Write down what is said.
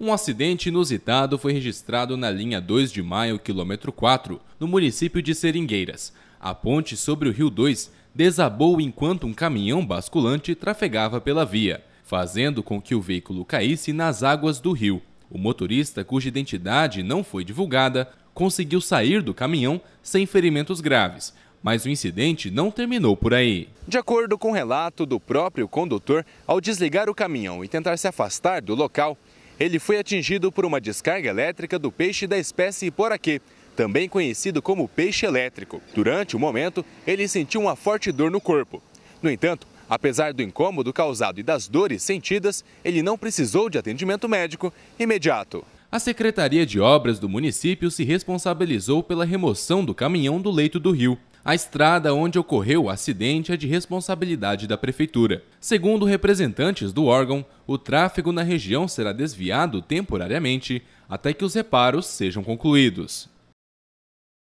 Um acidente inusitado foi registrado na linha 2 de maio, quilômetro 4, no município de Seringueiras. A ponte sobre o Rio 2 desabou enquanto um caminhão basculante trafegava pela via, fazendo com que o veículo caísse nas águas do rio. O motorista, cuja identidade não foi divulgada, conseguiu sair do caminhão sem ferimentos graves, mas o incidente não terminou por aí. De acordo com o relato do próprio condutor, ao desligar o caminhão e tentar se afastar do local, ele foi atingido por uma descarga elétrica do peixe da espécie poraquê, também conhecido como peixe elétrico. Durante o momento, ele sentiu uma forte dor no corpo. No entanto, apesar do incômodo causado e das dores sentidas, ele não precisou de atendimento médico imediato. A Secretaria de Obras do município se responsabilizou pela remoção do caminhão do leito do rio. A estrada onde ocorreu o acidente é de responsabilidade da prefeitura. Segundo representantes do órgão, o tráfego na região será desviado temporariamente até que os reparos sejam concluídos.